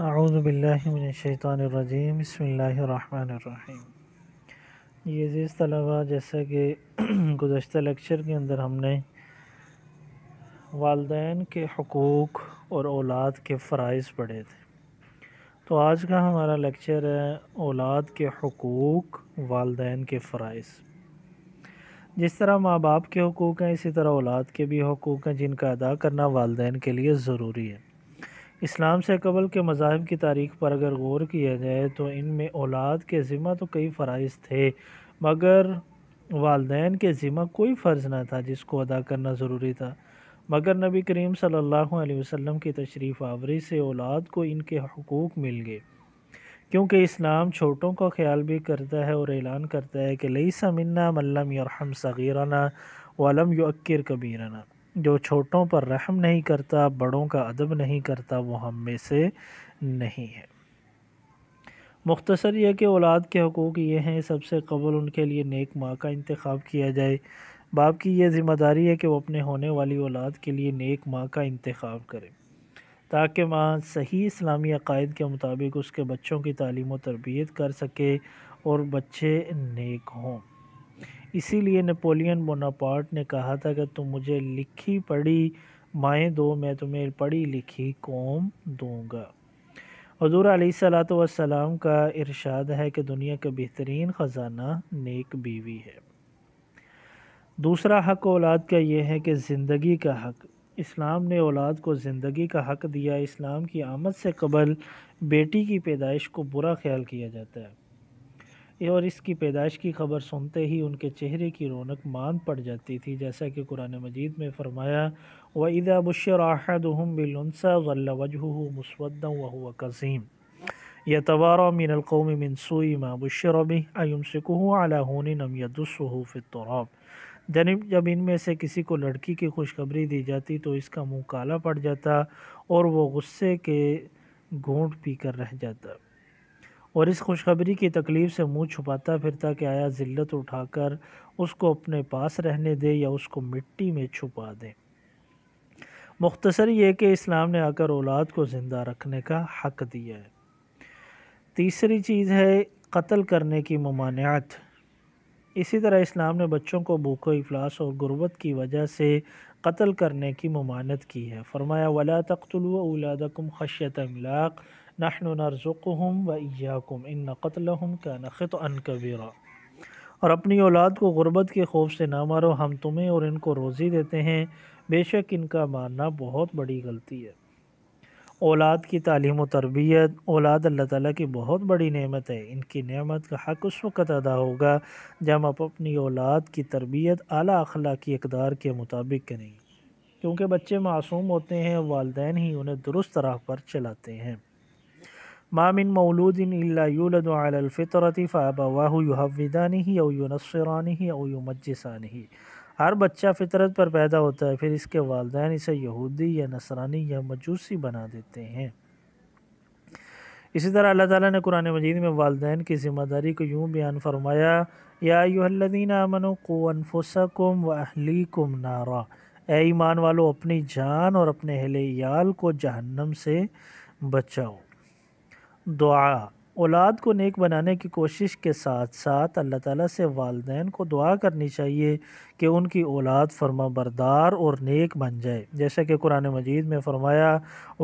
आउज़बिल्लिनशैतरजीम बसमीम ये जिस तलबा जैसा कि गुज्त लेक्चर के अंदर हमने वालदेन के हकूक़ और औलाद के फ़रज़ पढ़े थे तो आज का हमारा लेक्चर है औलाद के हकूक़ वालदेन के फ़रज़ जिस तरह माँ बाप के हकूक़ हैं इसी तरह औलाद के भी हकूक़ हैं जिनका अदा करना वालदेन के लिए ज़रूरी है इस्लाम से कबल के मजाहब की तारीख पर अगर गौर किया जाए तो इन में औलाद के ज़िम्मा तो कई फ़रज़ थे मगर वालदेन के ज़िम्मा कोई फ़र्ज़ ना था जिसको अदा करना ज़रूरी था मगर नबी करीम सल्लल्लाहु अलैहि वसल्लम की तशरीफ़ आवरी से औलाद को इनके हकूक़ मिल गए क्योंकि इस्लाम छोटों का ख्याल भी करता है और ऐलान करता है कि लई समन्ना मल्लम यरहम सगीराना वलम यक्र कबीराना जो छोटों पर रहम नहीं करता बड़ों का अदब नहीं करता वो हम में से नहीं है मुख्तसर यह कि औलाद के हकूक़ ये हैं सबसे कबल उनके लिए नेक माँ का इंतखब किया जाए बाप की यह ज़िम्मेदारी है कि वो अपने होने वाली औलाद के लिए नेक माँ का इंतखब करें ताकि माँ सही इस्लामी अकायद के मुताबिक उसके बच्चों की तालीम व तरबियत कर सके और बच्चे नेक हों इसीलिए नेपोलियन बोनापार्ट ने कहा था कि तुम मुझे लिखी पढ़ी माएँ दो मैं तुम्हें पढ़ी लिखी कौम दूँगा हजूर सलाम का इरशाद है कि दुनिया का बेहतरीन ख़जाना नेक बीवी है दूसरा हक औलाद का यह है कि ज़िंदगी का हक इस्लाम ने औलाद को ज़िंदगी का हक दिया इस्लाम की आमद से कबल बेटी की पैदाइश को बुरा ख्याल किया जाता है और इसकी पैदाइश की खबर सुनते ही उनके चेहरे की रौनक मान पड़ जाती थी जैसा कि कुरान मजीद में फ़रमाया व इदा बशर हम बिलसा वजह मुसवद कसीम यह तवार मिनलकौम मनसूई माँ बशर अयम अला नम जनब जब इनमें से किसी को लड़की की खुशखबरी दी जाती तो इसका मुँह काला पड़ जाता और वह गुस्से के घूट पी कर रह जाता और इस खुशखबरी की तकलीफ़ से मुंह छुपाता फिरता कि आया ज़िल्लत उठाकर उसको अपने पास रहने दे या उसको मिट्टी में छुपा दे मुख्तसर ये कि इस्लाम ने आकर औलाद को ज़िंदा रखने का हक दिया है तीसरी चीज़ है कत्ल करने की ममानियात इसी तरह इस्लाम ने बच्चों को भूखो अफलास और गुर्बत की वजह से कत्ल करने की ममानत की है फरमाया वला तख्तलु औलादकुम खशत अमलाक نحن نرزقهم وإياكم إن इन كان خطأ كبيرا और अपनी औलाद को गुर्बत के खौफ से ना मारो हम तुम्हें और इनको रोज़ी देते हैं बेशक इनका मारना बहुत बड़ी गलती है औलाद की तालीम व तरबियत औलाद अल्लाह ताला की बहुत बड़ी नेमत है इनकी नेमत का हक उस वक़्त अदा होगा जब आप अपनी औलाद की तरबियत आला अखला की इकदार के मुताबिक करेंगे क्योंकि बच्चे मासूम होते हैं वालदे ही उन्हें दुरुस्त राह पर चलाते हैं मामिन मौलूदिन यूलदफ़ितरती फ़ाबाह यहविदानी ही नसरानी ही मजसानी ही हर बच्चा फितरत पर पैदा होता है फिर इसके वालदेन इसे यहूदी या नसरानी या मजूसी बना देते हैं इसी तरह अल्लाह ताला ने कुरान मजीद में वालदेन की ज़िम्मेदारी को यूँ बयान फरमाया यादीन अमन कोनफुसकुम अहलीकुम नारा ए ईमान वालों अपनी जान और अपने अहल याल को जहन्नम से बचाओ दुआ औलाद को नेक बनाने की कोशिश के साथ साथ अल्लाह ताला से वालदेन को दुआ करनी चाहिए कि उनकी औलाद फरमा बरदार और नेक बन जाए जैसा कि कुरान मजीद में फ़रमाया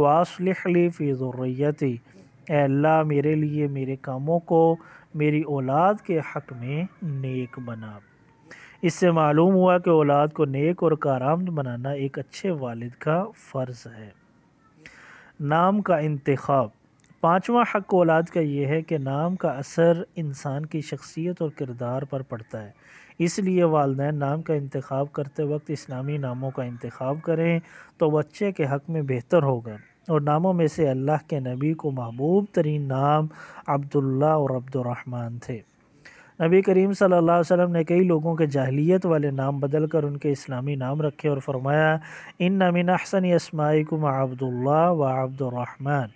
वासलखली फ़ी ज़ुर्रैती अल्लाह मेरे लिए मेरे कामों को मेरी औलाद के हक़ में नेक बना इससे मालूम हुआ कि औलाद को नेक और कारामद बनाना एक अच्छे वालिद का फ़र्ज़ है नाम का इंतखब पाँचवा हक औलाद का ये है कि नाम का असर इंसान की शख्सियत और किरदार पर पड़ता है इसलिए वालदे नाम का इंतखब करते वक्त इस्लामी नामों का इंतखब करें तो बच्चे के हक़ में बेहतर होगा और नामों में से अल्लाह के नबी को महबूब तरीन नाम अब्दुल्ला और अब्दुलरहमान थे नबी करीम सल्लल्लाहु अलैहि वसल्लम ने कई लोगों के जाहलीत वाले नाम बदल कर उनके इस्लामी नाम रखे और फरमाया इन नमिन अहसन यसमाईकुम अब्दुल्ला व अब्दुलरहमान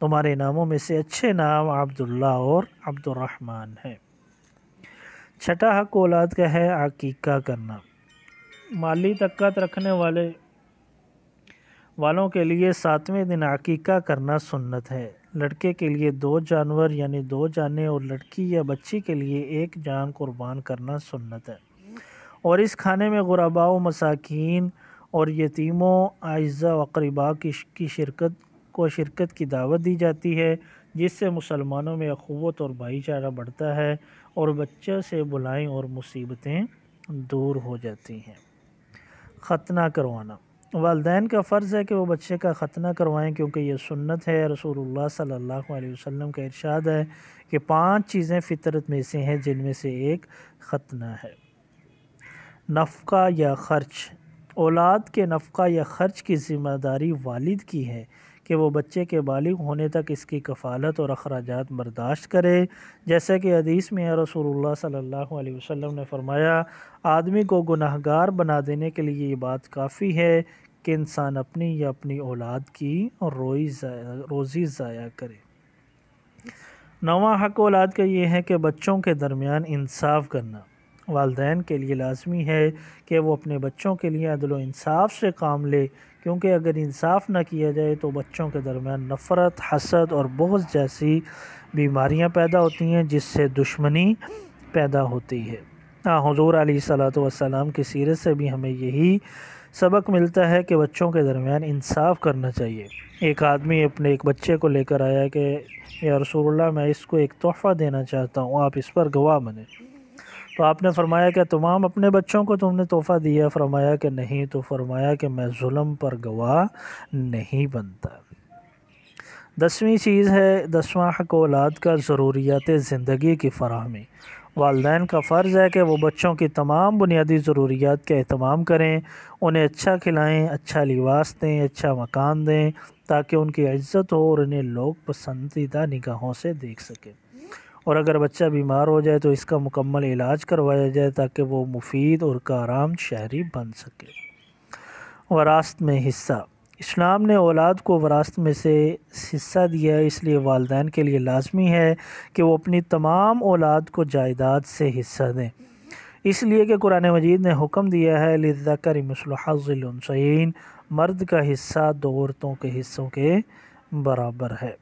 तुम्हारे नामों में से अच्छे नाम अब्दुल्ला और अब्दुलरहमान है छठा हक औलाद का है अकीका करना माली तक़त रखने वाले वालों के लिए सातवें दिन अकीका करना सुन्नत है लड़के के लिए दो जानवर यानी दो जाने और लड़की या बच्ची के लिए एक जान कुर्बान करना सुन्नत है और इस खाने में गुरबा मसाकिन और यतीमों आयज़ा व की शिरकत को शिरकत की दावत दी जाती है जिससे मुसलमानों में अखवत और भाईचारा बढ़ता है और बच्चे से बुलाएँ और मुसीबतें दूर हो जाती हैं ख़तना करवाना वालदेन का फ़र्ज़ है कि वह बच्चे का ख़तना करवाएँ क्योंकि यह सुन्नत है रसूल सल्ला वसम का इरशाद है कि पाँच चीज़ें फ़ितरत में से हैं जिनमें से एक ख़तना है नफका या ख़र्च औलाद के नफ़ा या ख़र्च की ज़िम्मेदारी वालिद की है कि वो बच्चे के बालिग होने तक इसकी कफ़ालत और अखराज बर्दाश्त करे जैसे कि हदीस में रसूलुल्लाह सल्लल्लाहु अलैहि वसल्लम ने फरमाया आदमी को गुनाहगार बना देने के लिए ये बात काफ़ी है कि इंसान अपनी या अपनी औलाद की रोई रोज़ी ज़ाया करे नवा हक औलाद का ये है कि बच्चों के दरमियान इंसाफ करना वालदेन के लिए लाजमी है कि वो अपने बच्चों के लिए अदल इंसाफ से काम ले क्योंकि अगर इंसाफ ना किया जाए तो बच्चों के दरमियान नफ़रत हसद और बहुत जैसी बीमारियां पैदा होती हैं जिससे दुश्मनी पैदा होती है हाँ हजूर सलाम की सीरत से भी हमें यही सबक मिलता है कि बच्चों के दरमियान इंसाफ करना चाहिए एक आदमी अपने एक बच्चे को लेकर आया कि या रसूल मैं इसको एक तोहफ़ा देना चाहता हूँ आप इस पर गवाह बने तो आपने फरमाया कि तमाम अपने बच्चों को तुमने तोहफ़ा दिया फरमाया कि नहीं तो फरमाया कि मैं म पर गवाह नहीं बनता दसवीं चीज़ है दसवा हक औलाद का ज़रूरियात ज़िंदगी की फरहमी वालदेन का फ़र्ज़ है कि वो बच्चों की तमाम बुनियादी ज़रूरियात का अहतमाम करें उन्हें अच्छा खिलाएं अच्छा लिबास दें अच्छा मकान दें ताकि उनकी इज्जत हो और इन्हें लोग पसंदीदा निगाहों से देख सकें और अगर बच्चा बीमार हो जाए तो इसका मुकम्मल इलाज करवाया जाए ताकि वो मुफीद और काराम शहरी बन सके वरासत में हिस्सा इस्लाम ने औलाद को वरासत में से हिस्सा दिया है इसलिए वालदेन के लिए लाजमी है कि वो अपनी तमाम औलाद को जायदाद से हिस्सा दें इसलिए कि कुरान मजीद ने हुक्म दिया है लकर मसलहसैन मर्द का हिस्सा दो औरतों के हिस्सों के बराबर है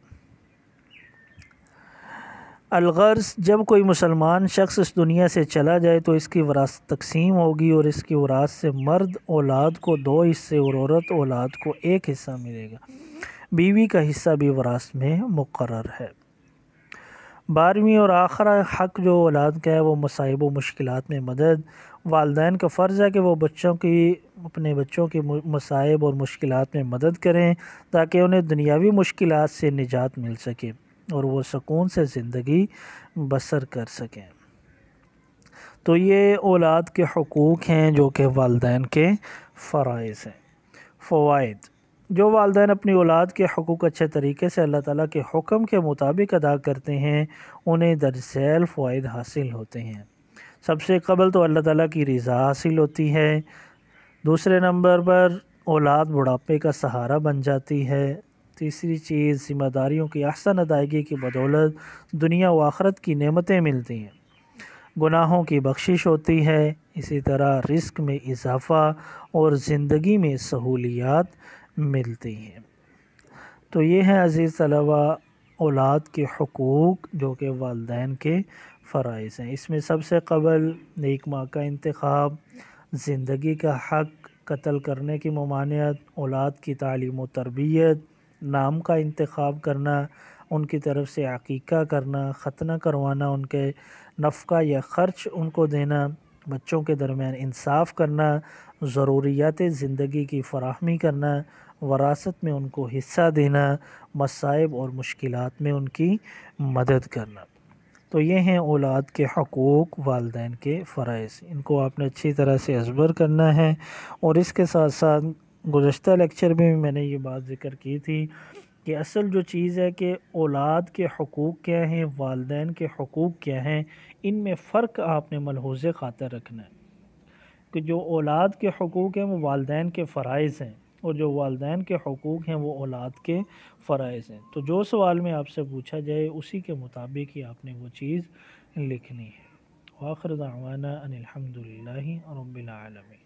अलगर्ज जब कोई मुसलमान शख्स इस दुनिया से चला जाए तो इसकी वरासत तकसीम होगी और इसकी वरास से मर्द औलाद को दो हिस्से और औरत औलाद को एक हिस्सा मिलेगा बीवी का हिस्सा भी वरास में मुकर है बारहवीं और आखिर हक जो औलाद का है वो मसाइब व मुश्किल में मदद वालदेन का फ़र्ज़ है कि वो बच्चों की अपने बच्चों के मसाइब और मुश्किल में मदद करें ताकि उन्हें दुनियावी मुश्किल से निजात मिल सके और वो सुकून से ज़िंदगी बसर कर सकें तो ये औलाद के हकूक़ हैं जो कि वालदेन के फ़रज़ हैं फ़वाद जो वालदेन अपनी औलाद के हकूक़ अच्छे तरीके से अल्लाह ताला के हुक्म के मुताबिक अदा करते हैं उन्हें दरसैल फ़वाद हासिल होते हैं सबसे कबल तो अल्लाह ताला की रज़ा हासिल होती है दूसरे नंबर पर औलाद बुढ़ापे का सहारा बन जाती है तीसरी चीज़ ज़िम्मेदारियों की अहसन अदायगी की बदौलत दुनिया व आखरत की नेमतें मिलती हैं गुनाहों की बख्शिश होती है इसी तरह रिस्क में इजाफ़ा और ज़िंदगी में सहूलियात मिलती हैं तो ये हैं अज़ीज़ तलबा औलाद के हकूक़ जो कि वालदे के फ़रज़ हैं इसमें सबसे कबल एक माँ का इंतखब ज़िंदगी का हक कत्ल करने की ममानियत औलाद की तालीम व तरबियत नाम का इंतखब करना उनकी तरफ से अकीका करना ख़तना करवाना उनके नफ़ा या ख़र्च उनको देना बच्चों के दरमियान इंसाफ करना ज़रूरियात ज़िंदगी की फराहमी करना वरासत में उनको हिस्सा देना मसाइब और मुश्किल में उनकी मदद करना तो ये हैं औलाद के हकूक़ वालदेन के फ़रज़ इनको आपने अच्छी तरह से असबर करना है और इसके साथ साथ गुज्त लेक्चर में भी मैंने ये बात ज़िक्र की थी कि असल जो चीज़ है कि औलाद के हकूक़ क्या हैं वालदे के हकूक़ क्या हैं इन में फ़र्क आपने मलहूज़ ख़ातर रखना है कि जो औलाद के हकूक़ हैं वो वालदे के फ़रज़ हैं और जो वालदे के हकूक़ हैं वो औलाद के फ़रज़ हैं तो जो सवाल में आपसे पूछा जाए उसी के मुताबिक ही आपने वो चीज़ लिखनी है आखिर दावाना अनिलहमदिल्ला रबालमी